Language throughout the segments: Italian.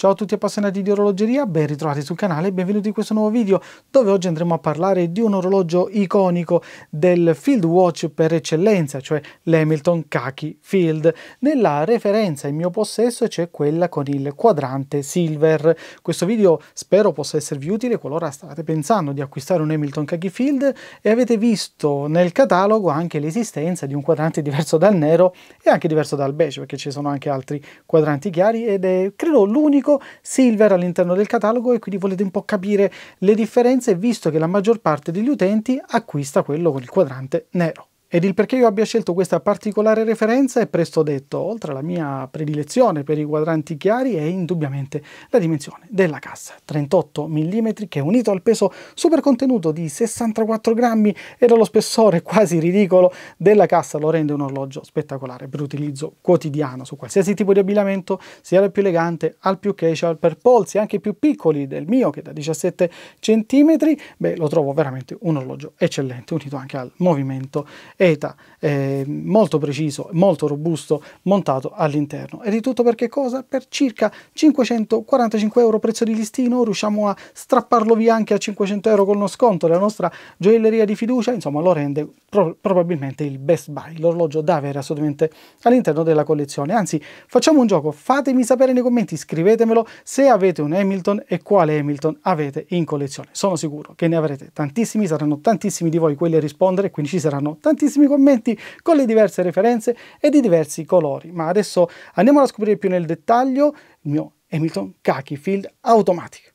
Ciao a tutti appassionati di orologeria, ben ritrovati sul canale e benvenuti in questo nuovo video dove oggi andremo a parlare di un orologio iconico del field watch per eccellenza, cioè l'Hamilton Kaki Field. Nella referenza in mio possesso c'è quella con il quadrante silver. Questo video spero possa esservi utile qualora state pensando di acquistare un Hamilton Kaki Field e avete visto nel catalogo anche l'esistenza di un quadrante diverso dal nero e anche diverso dal beige perché ci sono anche altri quadranti chiari ed è credo l'unico unico silver all'interno del catalogo e quindi volete un po' capire le differenze visto che la maggior parte degli utenti acquista quello con il quadrante nero. Ed il perché io abbia scelto questa particolare referenza è presto detto, oltre alla mia predilezione per i quadranti chiari è indubbiamente la dimensione della cassa, 38 mm che unito al peso super contenuto di 64 grammi e allo spessore quasi ridicolo della cassa lo rende un orologio spettacolare per utilizzo quotidiano su qualsiasi tipo di abbigliamento, sia dal più elegante al più casual, per polsi anche più piccoli del mio che da 17 cm, beh lo trovo veramente un orologio eccellente unito anche al movimento ETA eh, molto preciso, molto robusto montato all'interno. E di tutto perché cosa? Per circa 545 euro prezzo di listino riusciamo a strapparlo via anche a 500 euro con lo sconto della nostra gioielleria di fiducia, insomma lo rende pro probabilmente il best buy, l'orologio da avere assolutamente all'interno della collezione. Anzi, facciamo un gioco, fatemi sapere nei commenti, scrivetemelo se avete un Hamilton e quale Hamilton avete in collezione. Sono sicuro che ne avrete tantissimi, saranno tantissimi di voi quelli a rispondere, quindi ci saranno tantissimi tantissimi commenti con le diverse referenze e di diversi colori. Ma adesso andiamo a scoprire più nel dettaglio il mio Hamilton Khaki Field Automatic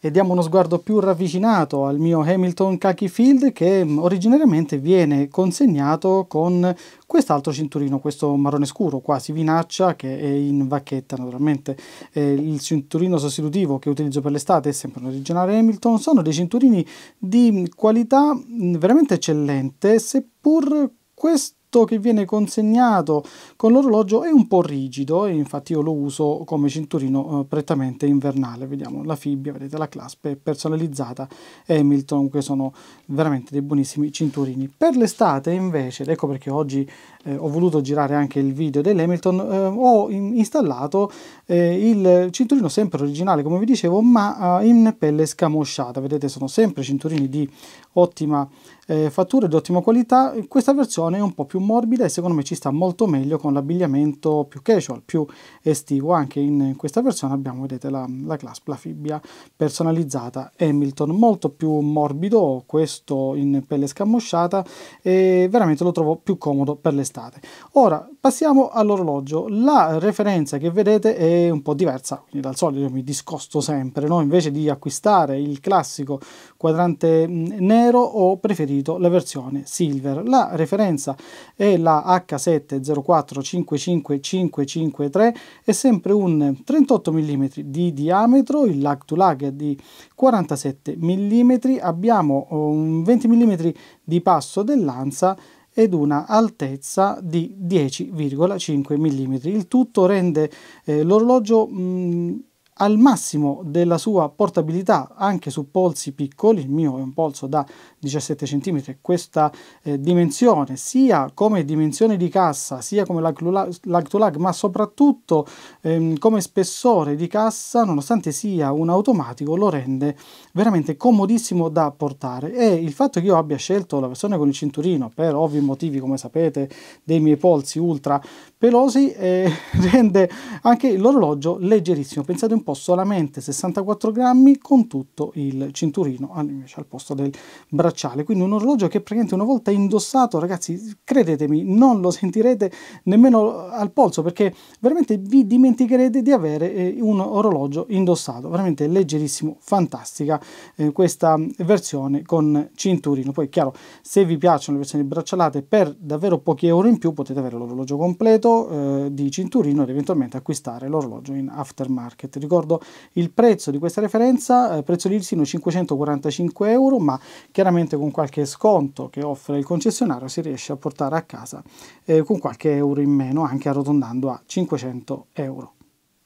e diamo uno sguardo più ravvicinato al mio Hamilton Khaki Field che originariamente viene consegnato con quest'altro cinturino, questo marrone scuro, quasi vinaccia che è in vacchetta naturalmente. Eh, il cinturino sostitutivo che utilizzo per l'estate è sempre un originale Hamilton, sono dei cinturini di qualità veramente eccellente, seppur questo che viene consegnato con l'orologio è un po' rigido e infatti io lo uso come cinturino eh, prettamente invernale vediamo la fibbia vedete la clasp è personalizzata Hamilton che sono veramente dei buonissimi cinturini per l'estate invece ed ecco perché oggi eh, ho voluto girare anche il video dell'Hamilton, eh, ho in installato eh, il cinturino sempre originale come vi dicevo ma eh, in pelle scamosciata, vedete sono sempre cinturini di ottima eh, fattura e di ottima qualità, questa versione è un po' più morbida e secondo me ci sta molto meglio con l'abbigliamento più casual, più estivo, anche in questa versione abbiamo vedete la, la clasp, la fibbia personalizzata Hamilton, molto più morbido questo in pelle scamosciata e veramente lo trovo più comodo per l'estate risultate. Ora passiamo all'orologio. La referenza che vedete è un po' diversa, quindi dal solito io mi discosto sempre, no? invece di acquistare il classico quadrante nero ho preferito la versione silver. La referenza è la H70455553, è sempre un 38 mm di diametro, il lag to lag è di 47 mm, abbiamo oh, un 20 mm di passo dell'anza ed una altezza di 10,5 mm. Il tutto rende eh, l'orologio mh, mm, al massimo della sua portabilità anche su polsi piccoli, il mio è un polso da 17 cm, questa eh, dimensione sia come dimensione di cassa, sia come lag to lag, ma soprattutto ehm, come spessore di cassa, nonostante sia un automatico, lo rende veramente comodissimo da portare e il fatto che io abbia scelto la versione con il cinturino per ovvi motivi, come sapete, dei miei polsi ultra pelosi eh, rende anche l'orologio leggerissimo. Pensate un po' corpo solamente 64 grammi con tutto il cinturino invece al posto del bracciale quindi un orologio che praticamente una volta indossato ragazzi credetemi non lo sentirete nemmeno al polso perché veramente vi dimenticherete di avere eh, un orologio indossato veramente leggerissimo fantastica eh, questa versione con cinturino poi chiaro se vi piacciono le versioni braccialate per davvero pochi euro in più potete avere l'orologio completo eh, di cinturino ed eventualmente acquistare l'orologio in aftermarket Ricordo ricordo il prezzo di questa referenza, eh, prezzo di listino 545 euro, ma chiaramente con qualche sconto che offre il concessionario si riesce a portare a casa eh, con qualche euro in meno, anche arrotondando a 500 euro.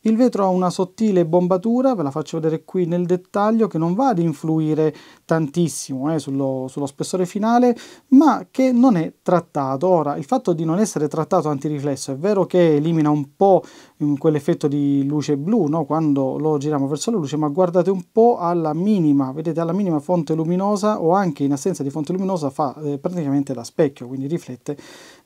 Il vetro ha una sottile bombatura, ve la faccio vedere qui nel dettaglio, che non va ad influire tantissimo eh, sullo, sullo, spessore finale, ma che non è trattato. Ora, il fatto di non essere trattato antiriflesso è vero che elimina un po' mm, quell'effetto di luce blu no? quando lo giriamo verso la luce, ma guardate un po' alla minima, vedete alla minima fonte luminosa o anche in assenza di fonte luminosa fa eh, praticamente da specchio, quindi riflette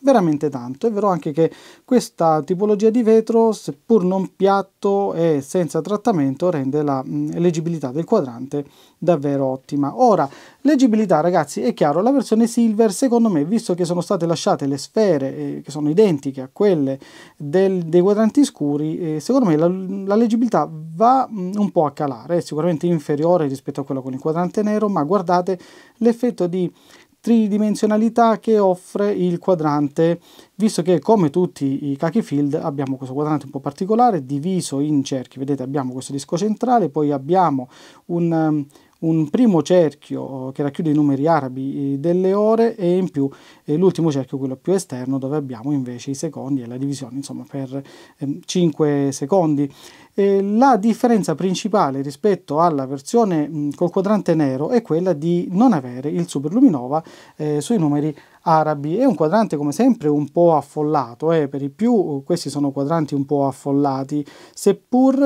veramente tanto. È vero anche che questa tipologia di vetro, seppur non piatto e senza trattamento, rende la mh, mm, leggibilità del quadrante davvero ottima. Ora, leggibilità ragazzi, è chiaro, la versione Silver secondo me, visto che sono state lasciate le sfere eh, che sono identiche a quelle del, dei quadranti scuri, eh, secondo me la, la leggibilità va mh, mm, un po' a calare, è sicuramente inferiore rispetto a quella con il quadrante nero, ma guardate l'effetto di tridimensionalità che offre il quadrante, visto che come tutti i Kaki Field abbiamo questo quadrante un po' particolare diviso in cerchi, vedete abbiamo questo disco centrale, poi abbiamo un, un primo cerchio oh, che racchiude i numeri arabi eh, delle ore e in più eh, l'ultimo cerchio, quello più esterno, dove abbiamo invece i secondi e la divisione, insomma per 5 ehm, secondi. Eh, la differenza principale rispetto alla versione mh, col quadrante nero è quella di non avere il superluminova eh, sui numeri arabi. È un quadrante come sempre un po' affollato, eh? per i più questi sono quadranti un po' affollati, seppur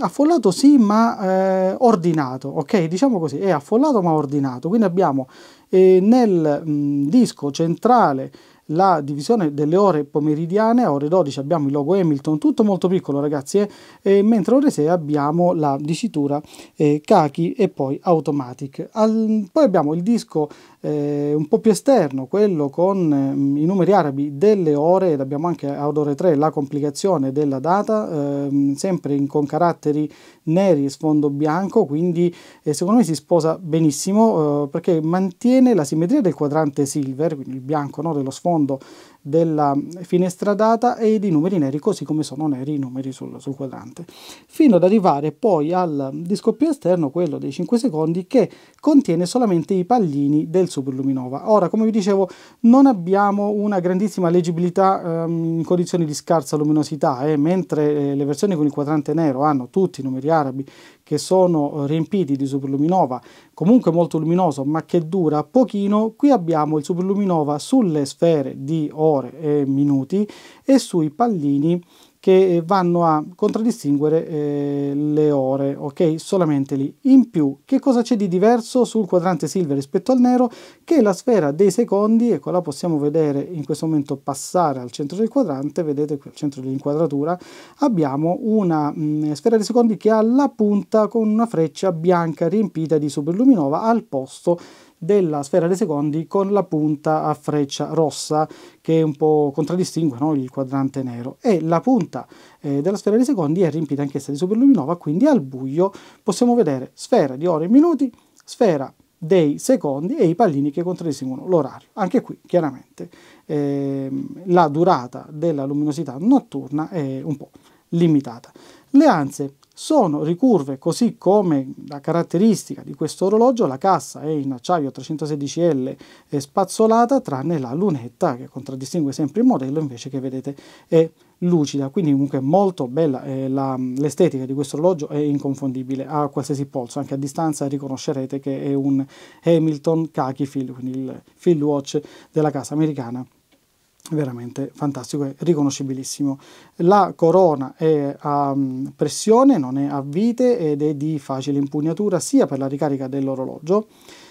affollato sì ma eh, ordinato, ok? Diciamo così, è affollato ma ordinato. Quindi abbiamo eh, nel mh, disco centrale la divisione delle ore pomeridiane, a ore 12 abbiamo il logo Hamilton, tutto molto piccolo ragazzi, eh? e mentre ore 6 abbiamo la dicitura eh, Kaki e poi Automatic. Al, poi abbiamo il disco eh, un po' più esterno, quello con eh, i numeri arabi delle ore, ed abbiamo anche ad ore 3 la complicazione della data, eh, sempre in, con caratteri neri e sfondo bianco, quindi eh, secondo me si sposa benissimo eh, perché mantiene la simmetria del quadrante silver, quindi il bianco no, dello sfondo della finestra data e i numeri neri così come sono neri i numeri sul, sul quadrante fino ad arrivare poi al disco più esterno quello dei 5 secondi che contiene solamente i pallini del superluminova ora come vi dicevo non abbiamo una grandissima leggibilità ehm, in condizioni di scarsa luminosità eh, mentre eh, le versioni con il quadrante nero hanno tutti i numeri arabi che sono eh, riempiti di superluminova comunque molto luminoso ma che dura pochino qui abbiamo il superluminova sulle sfere di oro ore e minuti e sui pallini che eh, vanno a contraddistinguere eh, le ore, ok? Solamente lì. In più, che cosa c'è di diverso sul quadrante silver rispetto al nero? Che la sfera dei secondi, ecco la possiamo vedere in questo momento passare al centro del quadrante, vedete qui al centro dell'inquadratura, abbiamo una mh, mm, sfera dei secondi che ha la punta con una freccia bianca riempita di superluminova al posto della sfera dei secondi con la punta a freccia rossa che un po' contraddistingue no, il quadrante nero e la punta eh, della sfera dei secondi è riempita anch'essa di superluminova quindi al buio possiamo vedere sfera di ore e minuti, sfera dei secondi e i pallini che contraddistinguono l'orario. Anche qui chiaramente eh, la durata della luminosità notturna è un po' limitata. Le anze sono ricurve così come la caratteristica di questo orologio, la cassa è in acciaio 316L spazzolata tranne la lunetta che contraddistingue sempre il modello invece che vedete è lucida, quindi comunque molto bella eh, l'estetica di questo orologio è inconfondibile a qualsiasi polso, anche a distanza riconoscerete che è un Hamilton Khaki Phil, quindi il Phil Watch della casa americana veramente fantastico e riconoscibilissimo. La corona è a mm, pressione, non è a vite ed è di facile impugnatura sia per la ricarica dell'orologio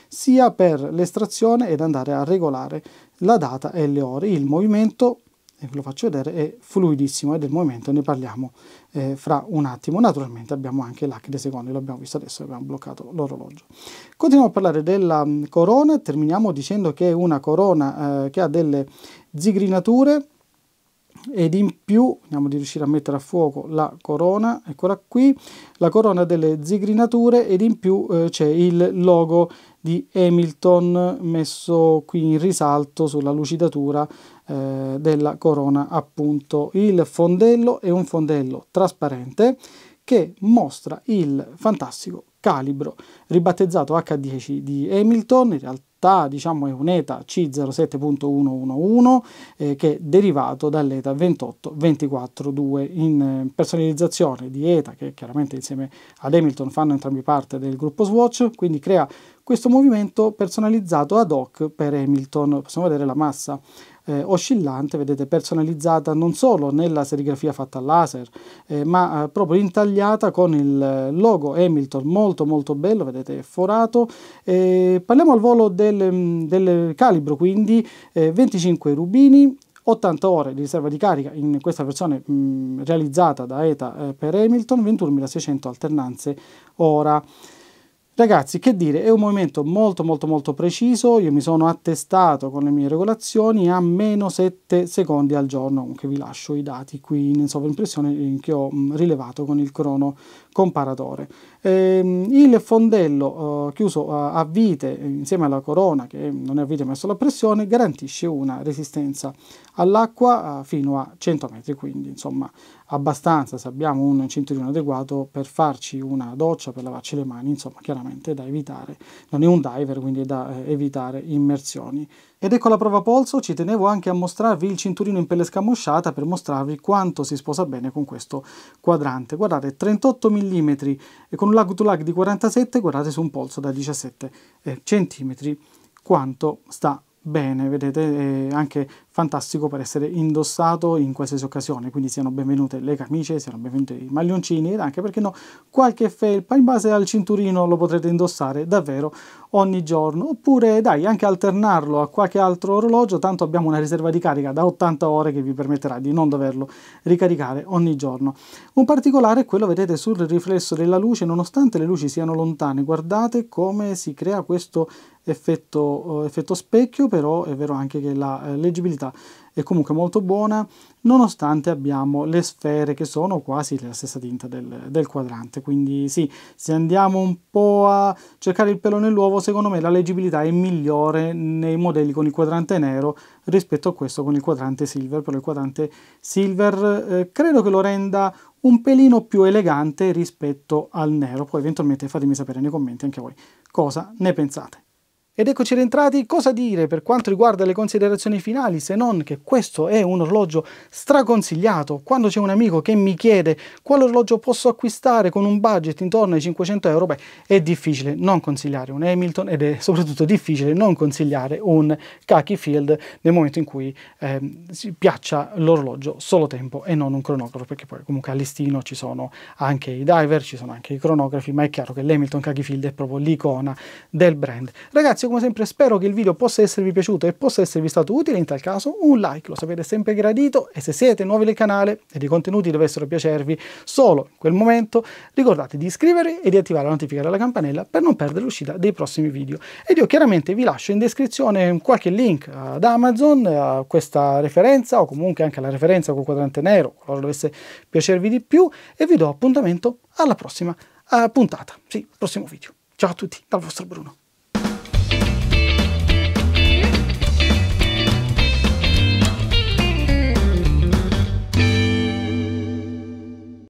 sia per l'estrazione ed andare a regolare la data e le ore. Il movimento eh, ve lo faccio vedere, è fluidissimo e del movimento ne parliamo eh, fra un attimo. Naturalmente abbiamo anche l'hack dei secondi, l'abbiamo visto adesso, abbiamo bloccato l'orologio. Continuiamo a parlare della mm, corona, terminiamo dicendo che è una corona eh, che ha delle zigrinature ed in più, vediamo di riuscire a mettere a fuoco la corona, eccola qui, la corona delle zigrinature ed in più eh, c'è il logo di Hamilton messo qui in risalto sulla lucidatura eh, della corona appunto il fondello è un fondello trasparente che mostra il fantastico calibro ribattezzato H10 di Hamilton in realtà diciamo è un ETA C07.111 eh, che è derivato dall'ETA 28242 in eh, personalizzazione di ETA che chiaramente insieme ad Hamilton fanno entrambi parte del gruppo Swatch quindi crea questo movimento personalizzato ad hoc per Hamilton possiamo vedere la massa eh, oscillante, vedete personalizzata non solo nella serigrafia fatta a laser, eh, ma eh, proprio intagliata con il logo Hamilton, molto molto bello, vedete forato. parliamo al volo del, mm, del calibro, quindi 25 eh, rubini, 80 ore di riserva di carica in questa versione mh, mm, realizzata da ETA eh, per Hamilton, 21.600 alternanze ora. Ragazzi, che dire, è un movimento molto molto molto preciso, io mi sono attestato con le mie regolazioni a meno 7 secondi al giorno, comunque vi lascio i dati qui in sovraimpressione eh, che ho mm, rilevato con il crono comparatore. Ehm, il fondello eh, chiuso eh, a vite insieme alla corona, che non è a vite ma è solo a pressione, garantisce una resistenza all'acqua eh, fino a 100 metri, quindi insomma abbastanza se abbiamo un cinturino adeguato per farci una doccia, per lavarci le mani, insomma chiaramente da evitare, non è un diver quindi è da evitare immersioni. Ed ecco la prova polso, ci tenevo anche a mostrarvi il cinturino in pelle scamosciata per mostrarvi quanto si sposa bene con questo quadrante. Guardate, 38 mm e con un lag to lag di 47, guardate su un polso da 17 eh, cm quanto sta bene, vedete eh, anche fantastico per essere indossato in qualsiasi occasione, quindi siano benvenute le camicie, siano benvenuti i maglioncini ed anche perché no qualche felpa in base al cinturino lo potrete indossare davvero ogni giorno oppure dai anche alternarlo a qualche altro orologio tanto abbiamo una riserva di carica da 80 ore che vi permetterà di non doverlo ricaricare ogni giorno. Un particolare è quello vedete sul riflesso della luce nonostante le luci siano lontane guardate come si crea questo effetto, eh, effetto specchio però è vero anche che la eh, leggibilità qualità è comunque molto buona nonostante abbiamo le sfere che sono quasi della stessa tinta del, del quadrante quindi sì, se andiamo un po' a cercare il pelo nell'uovo secondo me la leggibilità è migliore nei modelli con il quadrante nero rispetto a questo con il quadrante silver però il quadrante silver eh, credo che lo renda un pelino più elegante rispetto al nero poi eventualmente fatemi sapere nei commenti anche voi cosa ne pensate ed eccoci rientrati, cosa dire per quanto riguarda le considerazioni finali se non che questo è un orologio straconsigliato. Quando c'è un amico che mi chiede quale orologio posso acquistare con un budget intorno ai 500 euro, beh è difficile non consigliare un Hamilton ed è soprattutto difficile non consigliare un Khaki Field nel momento in cui eh, piaccia l'orologio solo tempo e non un cronografo perché poi comunque a listino ci sono anche i diver, ci sono anche i cronografi ma è chiaro che l'Hamilton Khaki Field è proprio l'icona del brand. Ragazzi ragazzi come sempre spero che il video possa esservi piaciuto e possa esservi stato utile, in tal caso un like, lo sapete sempre gradito e se siete nuovi nel canale ed i contenuti dovessero piacervi solo in quel momento, ricordate di iscrivervi e di attivare la notifica della campanella per non perdere l'uscita dei prossimi video. Ed io chiaramente vi lascio in descrizione qualche link ad Amazon, a questa referenza o comunque anche alla referenza col quadrante nero, qualora dovesse piacervi di più e vi do appuntamento alla prossima eh, puntata, sì, prossimo video. Ciao a tutti dal vostro Bruno.